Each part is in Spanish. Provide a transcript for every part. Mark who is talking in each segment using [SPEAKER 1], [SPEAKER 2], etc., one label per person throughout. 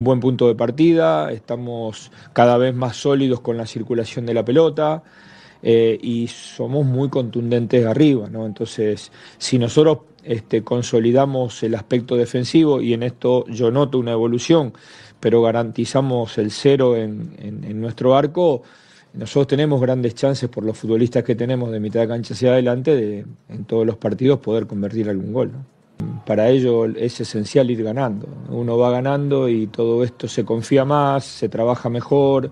[SPEAKER 1] buen punto de partida, estamos cada vez más sólidos con la circulación de la pelota eh, y somos muy contundentes arriba, ¿no? Entonces, si nosotros este, consolidamos el aspecto defensivo y en esto yo noto una evolución, pero garantizamos el cero en, nuestro arco, nosotros tenemos grandes chances por los futbolistas que tenemos de mitad de cancha hacia adelante de en todos los partidos poder convertir algún gol, ¿no? para ello es esencial ir ganando. Uno va ganando y todo esto se confía más, se trabaja mejor,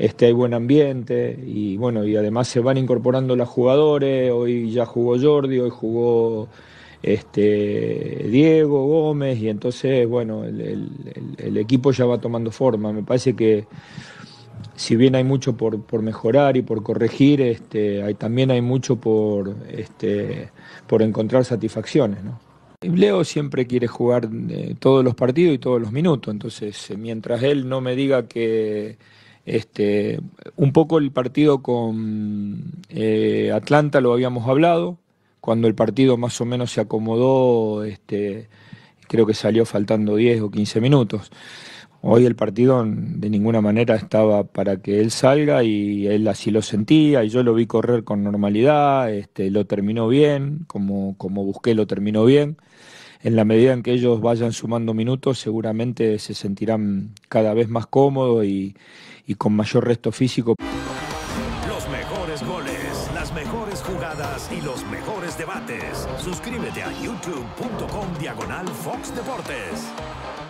[SPEAKER 1] este, hay buen ambiente y bueno, y además se van incorporando los jugadores, hoy ya jugó Jordi, hoy jugó este, Diego Gómez y entonces bueno, el, equipo ya va tomando forma. Me parece que si bien hay mucho por, mejorar y por corregir, este, hay, también hay mucho por, este, por encontrar satisfacciones. ¿no? Leo siempre quiere jugar eh, todos los partidos y todos los minutos, entonces eh, mientras él no me diga que este, un poco el partido con eh, Atlanta lo habíamos hablado, cuando el partido más o menos se acomodó, este, creo que salió faltando 10 o 15 minutos. Hoy el partido de ninguna manera estaba para que él salga y él así lo sentía y yo lo vi correr con normalidad, este, lo terminó bien, como, como busqué lo terminó bien. En la medida en que ellos vayan sumando minutos seguramente se sentirán cada vez más cómodos y, y con mayor resto físico.
[SPEAKER 2] Los mejores goles, las mejores jugadas y los mejores debates. Suscríbete a youtube.com diagonal Fox Deportes.